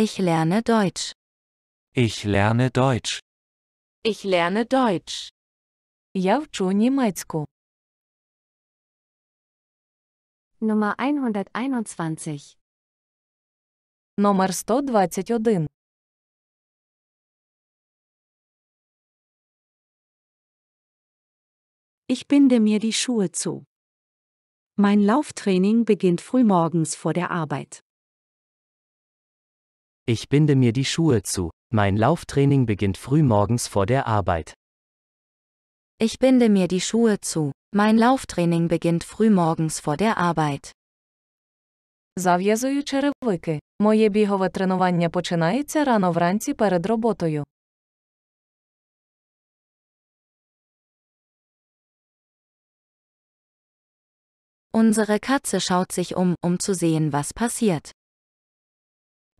Ich lerne Deutsch. Ich lerne Deutsch. Ich lerne Deutsch. Я вчу німецьку. Nummer 121. Nummer 121. Ich binde mir die Schuhe zu. Mein Lauftraining beginnt frühmorgens vor der Arbeit. Ich binde mir die Schuhe zu. Mein Lauftraining beginnt frühmorgens vor der Arbeit. Ich binde mir die Schuhe zu. Mein Lauftraining beginnt frühmorgens vor der Arbeit. Зав'язую черевики. Моє бігове тренування починається рано вранці перед роботою. Unsere Katze schaut sich um, um zu sehen, was passiert.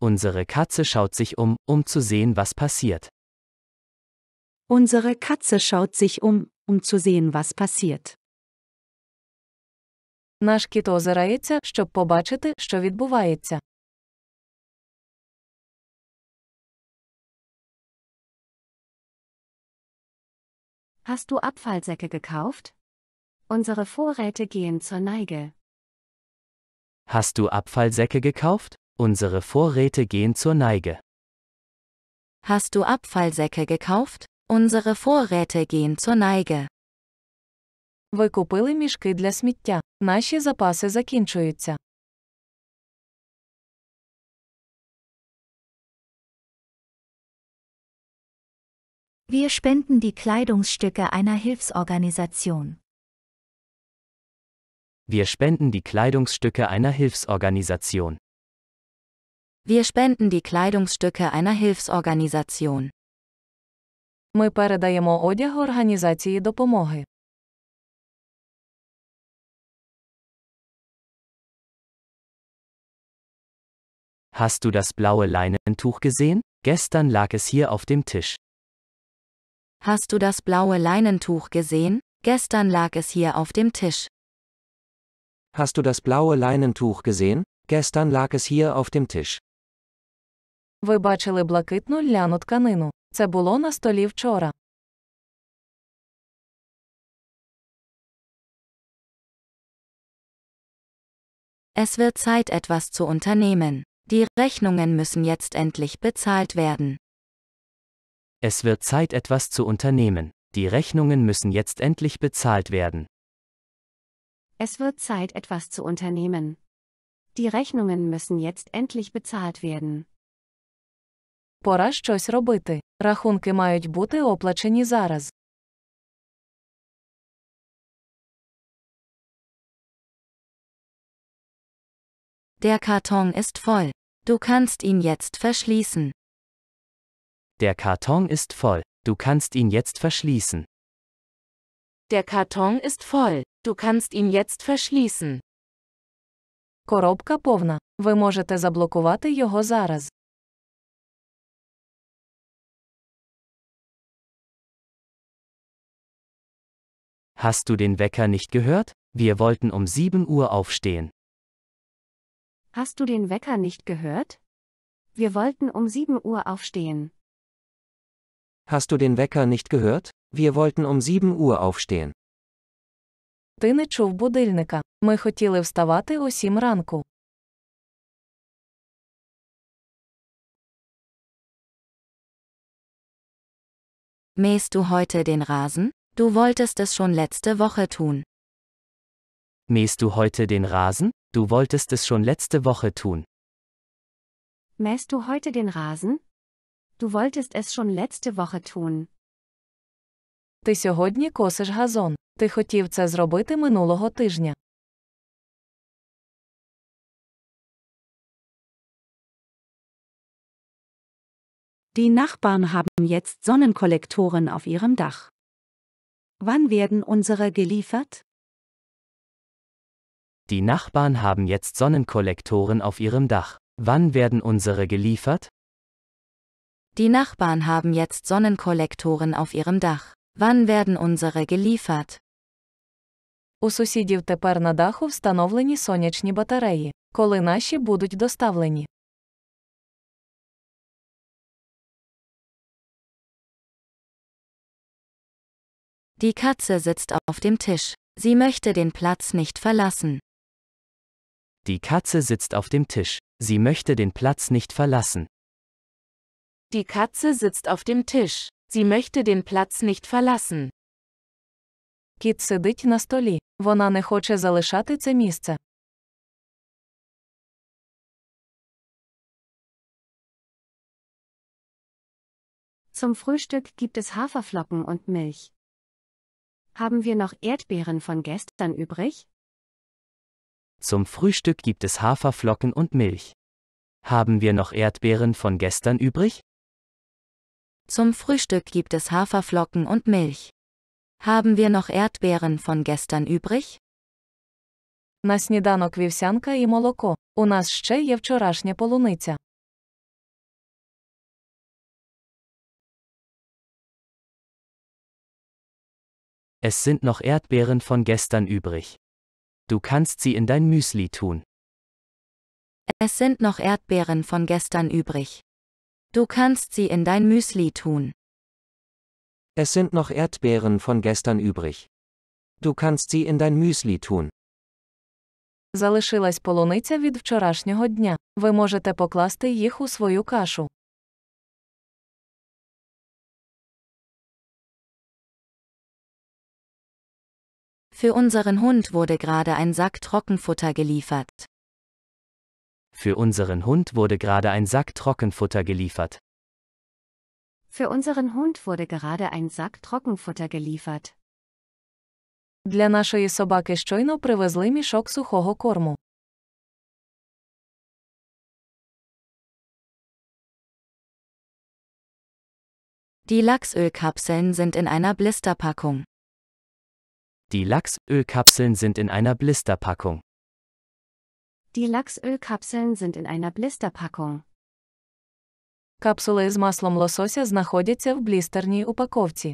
Unsere Katze schaut sich um, um zu sehen, was passiert. Unsere Katze schaut sich um, um zu sehen, was passiert. Наш кіт озирається, щоб побачити, що відбувається. Hast du Abfallsäcke gekauft? Unsere Vorräte gehen zur Neige. Hast du Abfallsäcke gekauft? Unsere Vorräte gehen zur Neige. Hast du Abfallsäcke gekauft? Unsere Vorräte gehen zur Neige. Ви купили мішки для сміття. Наші запаси закінчуються. Wir spenden die Kleidungsstücke einer Hilfsorganisation. Wir spenden die Kleidungsstücke einer Hilfsorganisation. Wir spenden die Kleidungsstücke einer Hilfsorganisation. Ми передаємо одяг організації допомоги. Hast du das blaue Leinentuch gesehen? Gestern lag es hier auf dem Tisch. Hast du das blaue Leinentuch gesehen? Gestern lag es hier auf dem Tisch. Hast du das blaue Leinentuch gesehen? Gestern lag es hier auf dem Tisch. Ви бачили блакитну ляну тканину. Це було на столі вчора. Es wird Zeit, etwas zu unternehmen. Die Rechnungen müssen jetzt endlich bezahlt werden. Es wird Zeit, etwas zu unternehmen. Die Rechnungen müssen jetzt endlich bezahlt werden. Es wird Zeit, etwas zu unternehmen. Die Rechnungen müssen jetzt endlich bezahlt werden. Пора щось робити. Рахунки мають бути оплачені зараз. Der Karton ist voll. Du kannst ihn jetzt verschließen. Der Karton ist voll. Du kannst ihn jetzt verschließen. Der Karton ist voll. Du kannst ihn jetzt verschließen. Коробка повна. Ви можете заблокувати його зараз. Hast du den Wecker nicht gehört? Wir wollten um 7 Uhr aufstehen. Hast du den Wecker nicht gehört? Wir wollten um 7 Uhr aufstehen. Hast du den Wecker nicht gehört? Wir wollten um 7 Uhr aufstehen. Ти не чув будильника. Ми хотіли вставати о 7 ранку. Mähst du heute den Rasen? Du wolltest es schon letzte Woche tun. Mähst du heute den Rasen? Du wolltest es schon letzte Woche tun. Mähst du heute den Rasen? Du wolltest es schon letzte Woche tun. Ти сьогодні косиш газон. Ти хотів це зробити минулого тижня. Die Nachbarn haben jetzt Sonnenkollektoren auf ihrem Dach. Wann werden unsere geliefert? Die Nachbarn haben jetzt Sonnenkollektoren auf ihrem Dach. Wann werden unsere geliefert? Die Nachbarn haben jetzt Sonnenkollektoren auf ihrem Dach. Wann werden unsere geliefert? У сусідів тепер на даху встановлені сонячні батареї. Коли наші будуть доставлені? Die Katze sitzt auf dem Tisch. Sie möchte den Platz nicht verlassen. Die Katze sitzt auf dem Tisch. Sie möchte den Platz nicht verlassen. Die Katze sitzt auf dem Tisch. Sie möchte den Platz nicht verlassen. Кіт сидить на столі. Вона не хоче залишати це місце. Zum Frühstück gibt es Haferflocken und Milch. Haben wir noch Erdbeeren von gestern übrig? Zum Frühstück gibt es Haferflocken und Milch. Haben wir noch Erdbeeren von gestern übrig? Zum Frühstück gibt es Haferflocken und Milch. Haben wir noch Erdbeeren von gestern übrig? На сніданок вівсянка і молоко. У нас ще є вчорашня полуниця. Es sind noch Erdbeeren von gestern übrig. Du kannst sie in dein Müsli tun. Es sind noch Erdbeeren von gestern übrig. Du kannst sie in dein Müsli tun. Es sind noch Erdbeeren von gestern übrig. Du kannst sie in dein Müsli tun. Залишилась полуниця від вчорашнього дня. Ви можете покласти їх у свою кашу. Für unseren Hund wurde gerade ein Sack Trockenfutter geliefert. Für unseren Hund wurde gerade ein Sack Trockenfutter geliefert. Für unseren Hund wurde gerade ein Sack Trockenfutter geliefert. Для нашої собаки щойно привезли мішок сухого корму. Die Lachsölkapseln sind in einer Blisterpackung. Die Lachsölkapseln sind in einer Blisterpackung. Die Lachсölkапсуль sind in einer Blisterpackung. Капсули з маслом лосося знаходяться в блістерній упаковці.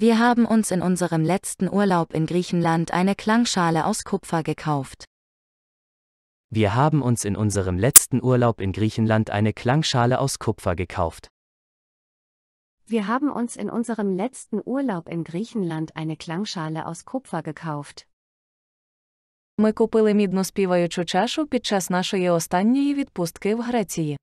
Wir haben uns in unserem letzten Urlaub in Griechenland eine Klangschale aus Kupfer gekauft. Wir haben uns in unserem letzten Urlaub in Griechenland eine Klangschale aus Kupfer gekauft. Wir haben uns in unserem letzten Urlaub in Griechenland eine Klangschale aus Kupfer gekauft. Ми купили мідну співаючу чашу під час нашої останньої відпустки в Греції.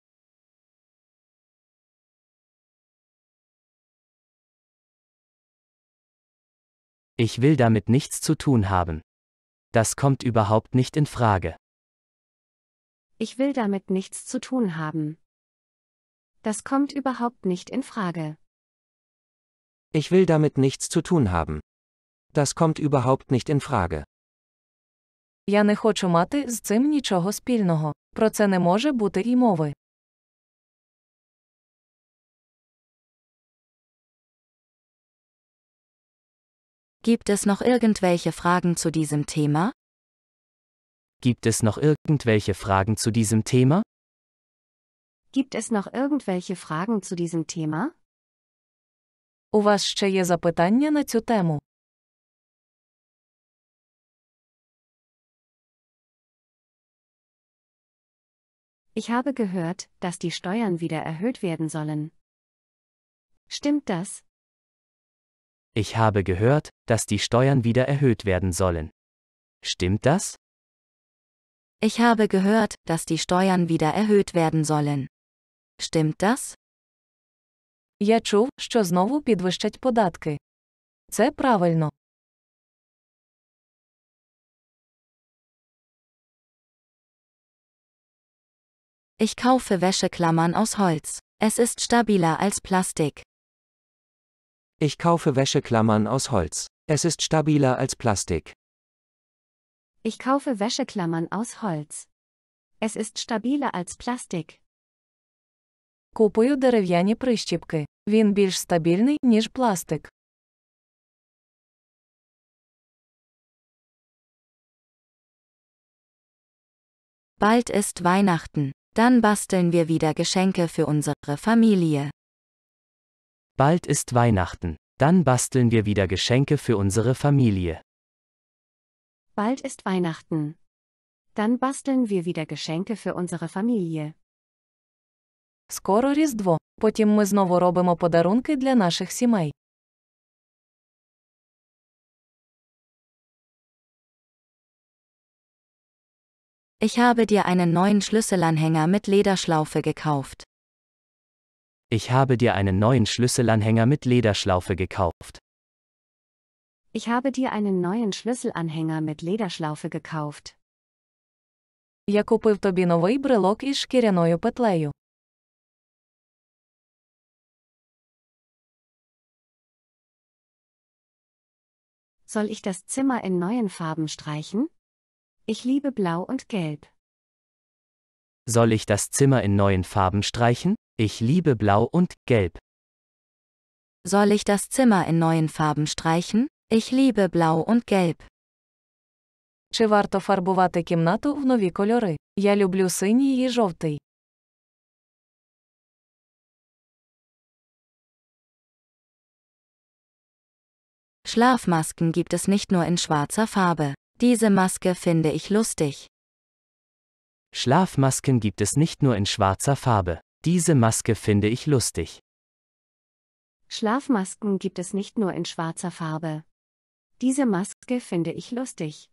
Ich will damit nichts zu tun haben. Das kommt überhaupt nicht in Frage ich will damit nichts zu tun haben. Das kommt überhaupt nicht in Frage. Ich will damit nichts zu tun haben. Das kommt überhaupt nicht in Frage. Я не хочу мати з цим нічого спільного. Про це не може бути і мови. Gibt es noch irgendwelche Fragen zu diesem Thema? Gibt es noch irgendwelche Fragen zu diesem Thema? Gibt es noch irgendwelche Fragen zu diesem Thema? У вас ще є запитання на цю тему? Ich habe gehört, dass die Steuern wieder erhöht werden sollen. Stimmt das? Ich habe gehört, dass die Steuern wieder erhöht werden sollen. Stimmt das? Ich habe gehört, dass die Steuern wieder erhöht werden sollen. Stimmt das? Я чув, що знову підвищать податки. Це правильно. Ich kaufe Wäscheklammern aus Holz. Es ist stabiler als Plastik. Ich kaufe Wäscheklammern aus Holz. Es ist stabiler als Plastik. Ich kaufe Wäscheklammern aus Holz. Es ist stabiler als Plastik. Купую дерев'яні прищіпки. Він більш стабільний, ніж пластик. Bald ist Weihnachten. Dann basteln wir wieder Geschenke für unsere Familie. Bald ist Weihnachten. Dann basteln wir wieder Geschenke für unsere Familie. Bald ist Weihnachten. Dann basteln wir wieder Geschenke für unsere Familie. Скоро Різдво. Потім ми знову робимо подарунки для наших сімей. Ich habe dir einen neuen Schlüsselanhänger mit Lederschlaufe gekauft. Ich habe dir einen neuen Schlüsselanhänger mit Lederschlaufe gekauft. Ich habe dir einen neuen Schlüsselanhänger mit Lederschlaufe gekauft. Я купив тобі новий брелок із шкіряною петлею. Soll ich das Zimmer in neuen Farben streichen? Ich liebe blau und gelb. Soll ich das Zimmer in neuen Farben streichen? Ich liebe blau und gelb. Soll ich das Zimmer in neuen Farben streichen? Ich liebe blau und gelb. Чи варто фарбувати кімнату в нові кольори? Я люблю синій і жовтий. Schlafmasken gibt es nicht nur in schwarzer Farbe. Diese Maske finde ich lustig. Schlafmasken gibt es nicht nur in schwarzer Farbe. Diese Maske finde ich lustig. Schlafmasken gibt es nicht nur in schwarzer Farbe. Diese Maske finde ich lustig.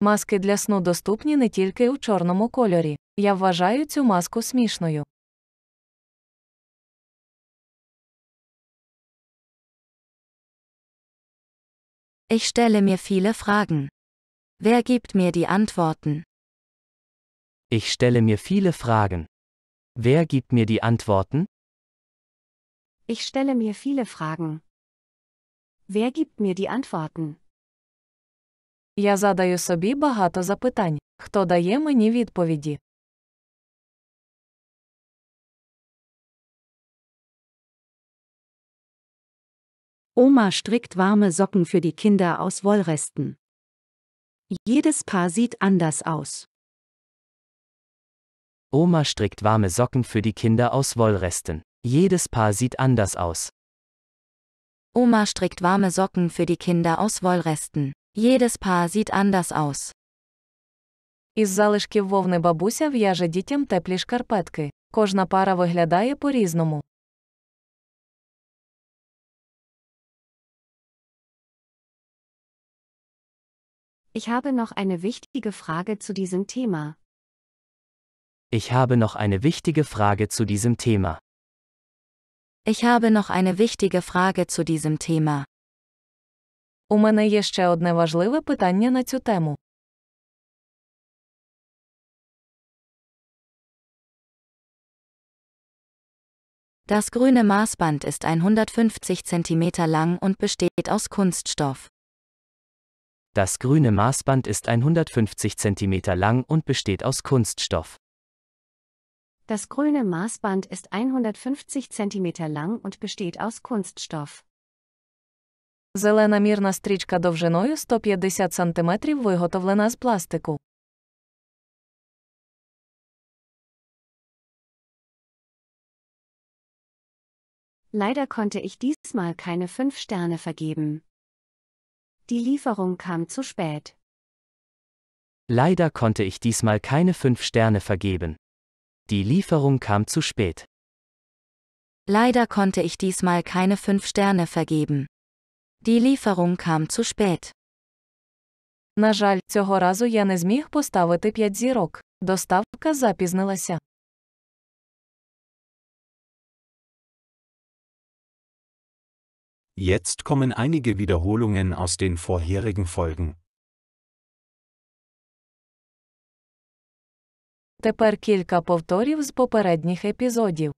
Маски для сну доступні не тільки у чорному кольорі. Я вважаю цю маску смішною. Ich stelle mir viele Fragen. Wer gibt mir die Antworten? Ich stelle mir viele Fragen. Wer gibt mir die Antworten? Ich stelle mir viele Fragen. Wer gibt mir die Antworten? Я задаю собі багато запитань. Хто дає мені відповіді? Oma strickt warme Socken für die Kinder aus Wollresten. Jedes Paar sieht anders aus. Oma strickt warme Socken für die Kinder aus Wollresten. Jedes Paar sieht anders aus. Oma strickt warme Socken für die Kinder aus Wollresten. Jedes Paar sieht anders aus. Із залишків вовни бабуся в'яже дітям теплі шкарпетки. Кожна пара виглядає по-різному. Ich habe noch eine wichtige Frage zu diesem Thema. Ich habe noch eine wichtige Frage zu diesem Thema. Ich habe noch eine wichtige Frage zu diesem Thema. У мене є ще одне важливе питання на цю тему. Das grüne Maßband ist 150 cm lang und besteht aus Kunststoff. Das grüne Maßband ist 150 cm lang und besteht aus Kunststoff. Das grüne Maßband ist 150 cm lang und besteht aus Kunststoff. Зелена мірна стрічка довжиною 150 см виготовлена з пластику. Leider konnte ich diesmal keine 5 Sterne vergeben. Die Lieferung kam zu spät. Leider konnte ich diesmal keine 5 Sterne vergeben. Die Lieferung kam zu spät. Leider konnte ich diesmal keine fünf Sterne vergeben. Die Lieferung kam zu spät. На жаль, цього разу я не зміг поставити 5 зірок. Доставка запізнилася. Jetzt kommen einige Wiederholungen aus den vorherigen Folgen. Тепер кілька повторів з попередніх епізодів.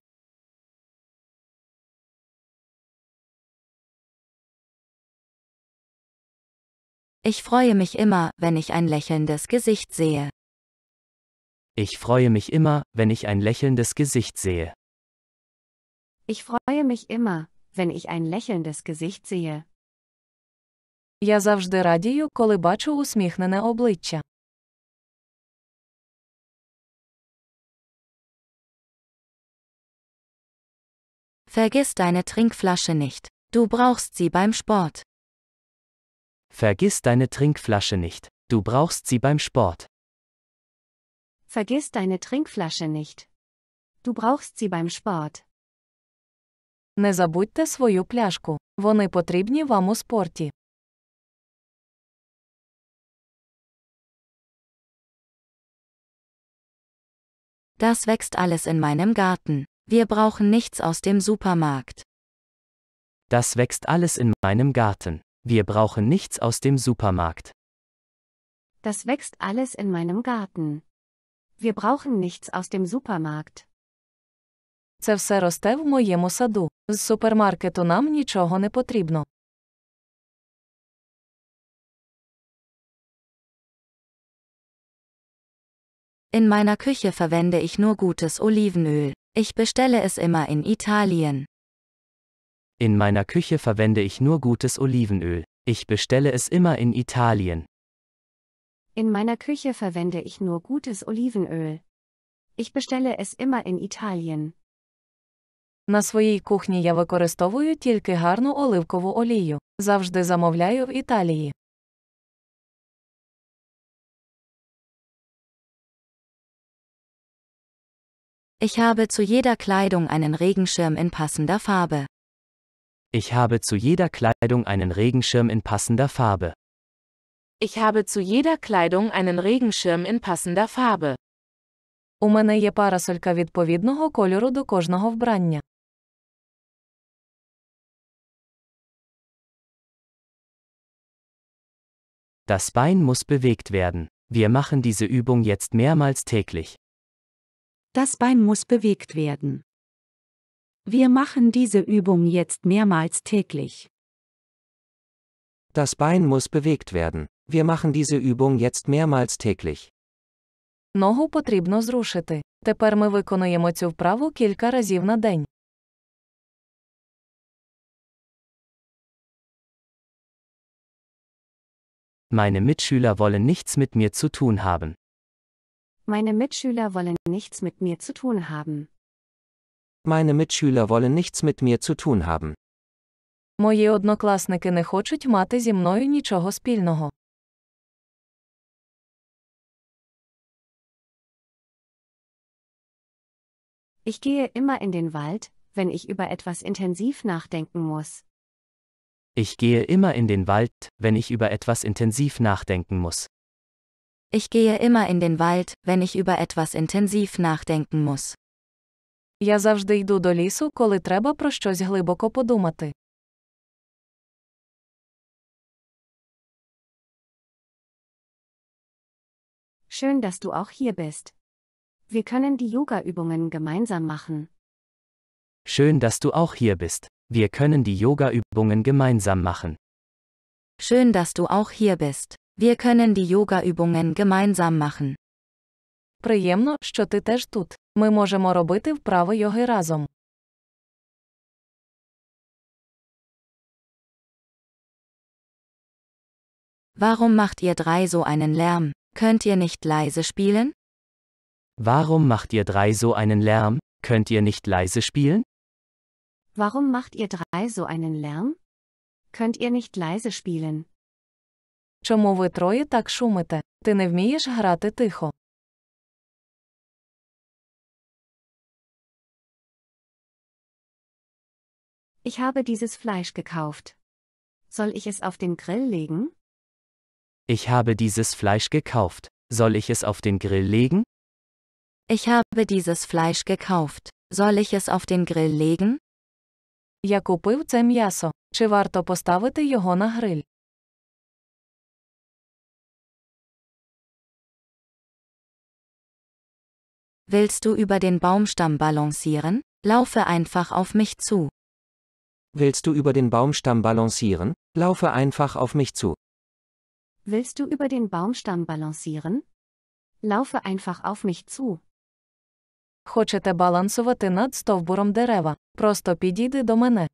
Ich freue mich immer, wenn ich ein lächelndes Gesicht sehe. Ich freue mich immer, wenn ich ein lächelndes Gesicht sehe. Ich freue mich immer, wenn ich ein lächelndes Gesicht sehe. Я завжди радію, коли бачу усміхнене обличчя. Vergiss deine Trinkflasche nicht. Du brauchst sie beim Sport. Vergiss deine Trinkflasche nicht. Du brauchst sie beim Sport. Vergiss deine Trinkflasche nicht. Du brauchst sie beim Sport. Не забудьте свою пляшку. Вони потрібні вам у спорті. Das wächst alles in meinem Garten. Wir brauchen nichts aus dem Supermarkt. Das wächst alles in meinem Garten. Wir brauchen nichts aus dem Supermarkt. Das wächst alles in meinem Garten. Wir brauchen nichts aus dem Supermarkt. Це все росте в моєму саду. З супермаркету нам нічого не потрібно. In meiner Küche verwende ich nur gutes Olivenöl. Ich bestelle es immer in Italien. In meiner Küche verwende ich nur gutes Olivenöl. Ich bestelle es immer in Italien. In meiner Küche verwende ich nur gutes Olivenöl. Ich bestelle es immer in Italien. На своїй кухні я використовую тільки гарну оливкову олію. Завжди замовляю в Італії. Ich habe zu jeder Kleidung einen Regenschirm in passender Farbe. Ich habe zu jeder Kleidung einen Regenschirm in passender Farbe. Ich habe zu jeder Kleidung einen Regenschirm in passender Farbe. У мене є парасолька відповідного кольору до кожного вбрання. Das Bein muss bewegt werden. Wir machen diese Übung jetzt mehrmals täglich. Das Bein muss bewegt werden. Wir machen diese Übung jetzt mehrmals täglich. Das Bein muss bewegt werden. Wir machen diese Übung jetzt mehrmals täglich. Ногу потрібно зрушити. Тепер ми виконуємо цю вправу кілька разів на день. Meine Mitschüler wollen nichts mit mir zu tun haben. Meine Mitschüler wollen nichts mit mir zu tun haben. Meine Mitschüler wollen nichts mit mir zu tun haben. Мої однокласники не хочуть мати зі мною нічого спільного. Ich gehe immer in den Wald, wenn ich über etwas intensiv nachdenken muss. Ich gehe immer in den Wald, wenn ich über etwas intensiv nachdenken muss. Ich gehe immer in den Wald, wenn ich über etwas intensiv nachdenken muss. Я завжди йду до лісу, коли треба про щось глибоко подумати. Schön, dass du auch hier bist. Wir können die Yoga-Übungen gemeinsam machen. Schön, dass du auch hier bist. Wir können die Yoga-Übungen gemeinsam machen. Schön, dass du auch hier bist. Wir können die Yoga-Übungen gemeinsam machen. Приємно, що ти теж тут. Ми можемо робити вправи йоги разом. Warum macht ihr drei so einen Lärm? Könnt ihr nicht leise spielen? Warum macht ihr drei so einen Lärm? Könnt ihr nicht leise spielen? Warum macht ihr drei so einen Lärm? Könnt ihr nicht leise spielen? Чому ви троє так шумите? Ти не вмієш грати тихо. Ich habe dieses Fleisch gekauft. Soll ich es auf den Grill legen? Ich habe dieses Fleisch gekauft. Soll ich es auf den Grill legen? Ich habe dieses Fleisch gekauft. Soll ich es auf den Grill legen? Я купив це м'ясо. Чи варто поставити його на гриль? Willst du über den Baumstamm balancieren? Laufe einfach auf mich zu. Willst du über den Baumstamm balancieren? Laufe einfach auf mich zu. Willst du über den Baumstamm balancieren? Laufe einfach auf mich zu. Хочете балансувати над стовбуром дерева? Просто підійди до мене.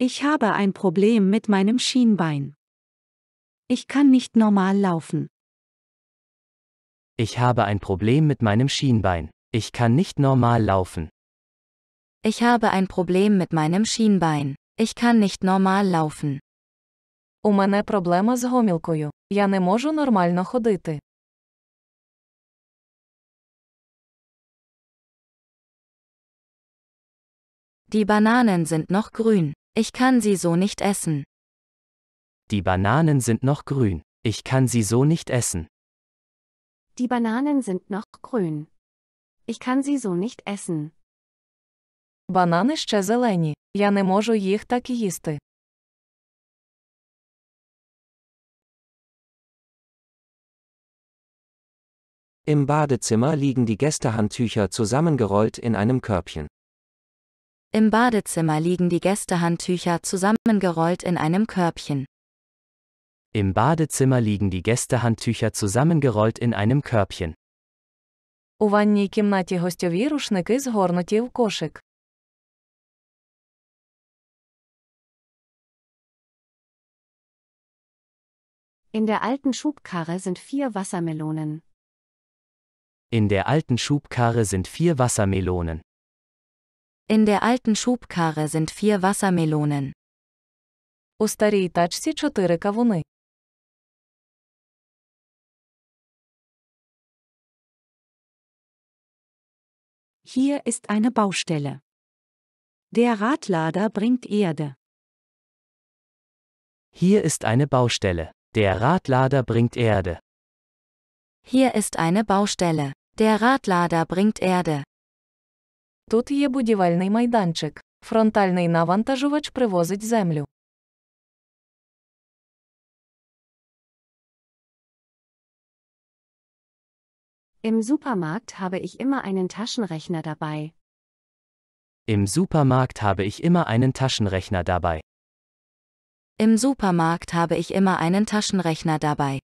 Ich habe ein Problem mit meinem Schienbein. Ich kann nicht normal laufen. Ich habe ein Problem mit meinem Schienbein. Ich kann nicht normal laufen. Ich habe ein Problem mit meinem Schienbein. Ich kann nicht normal laufen. У мене проблема з гомілкою. Я не можу нормально ходити. Die Bananen sind noch grün. Ich kann sie so nicht essen. Die Bananen sind noch grün. Ich kann sie so nicht essen. Die Bananen sind noch grün. Ich kann sie so nicht essen. Банани ще зелені. Я не можу їх так їсти. Im Badezimmer liegen die Gästehandtücher zusammengerollt in einem Körbchen. Im Badezimmer liegen die Gästehandtücher zusammengerollt in einem Körbchen. Im Badezimmer liegen die Gästehandtücher zusammengerollt in einem Körbchen. У ванній кімнаті гостьові рушники згорнуті в кошик. In der alten Schubkarre sind vier Wassermelonen. In der alten Schubkarre sind vier Wassermelonen. In der alten Schubkarre sind vier Wassermelonen. У старій тачці чотири кавуни. Hier ist eine Baustelle. Der Radlader bringt Erde. Hier ist eine Baustelle. Der Radlader bringt Erde. Hier ist eine Baustelle. Der Radlader bringt Erde. Тут є будівельний майданчик. Фронтальний навантажувач привозить землю. Im Supermarkt habe ich immer einen Taschenrechner dabei. Im Supermarkt habe ich immer einen Taschenrechner dabei. Im Supermarkt habe ich immer einen Taschenrechner dabei.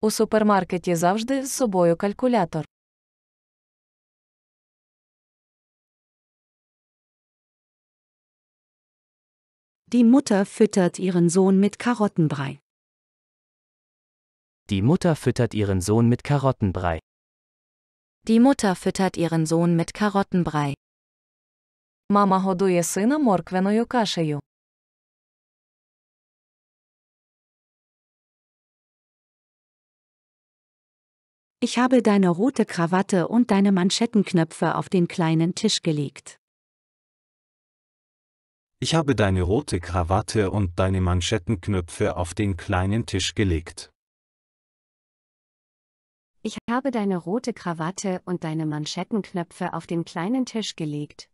У супермаркеті завжди з собою калькулятор. Die Mutter füttert ihren Sohn mit Karottenbrei. Die Mutter füttert ihren Sohn mit Karottenbrei. Die Mutter füttert ihren Sohn mit Karottenbrei. Мама годує сина морквяною кашею. Ich habe deine rote Krawatte und deine Manschettenknöpfe auf den kleinen Tisch gelegt. Ich habe deine rote Krawatte und deine Manschettenknöpfe auf den kleinen Tisch gelegt. Ich habe deine rote Krawatte und deine Manschettenknöpfe auf den kleinen Tisch gelegt.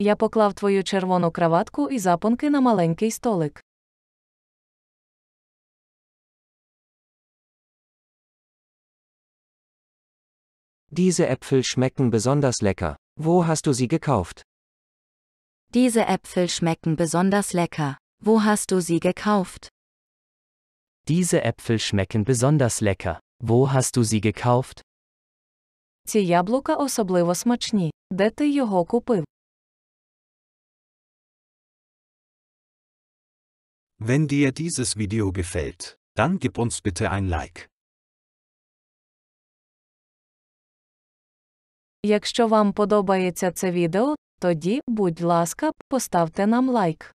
Я поклав твою червону краватку і запонки на маленький столик. Diese Äpfel schmecken besonders lecker. Wo hast du sie gekauft? Diese Äpfel schmecken besonders lecker. Wo hast du sie gekauft? Diese Äpfel schmecken besonders lecker. Wo hast du sie gekauft? Ці яблука особливо смачні. Де ти його купив? Wenn dir dieses Video gefällt, dann gib uns bitte ein Like. Якщо вам подобається це відео, тоді, будь ласка, поставте нам лайк.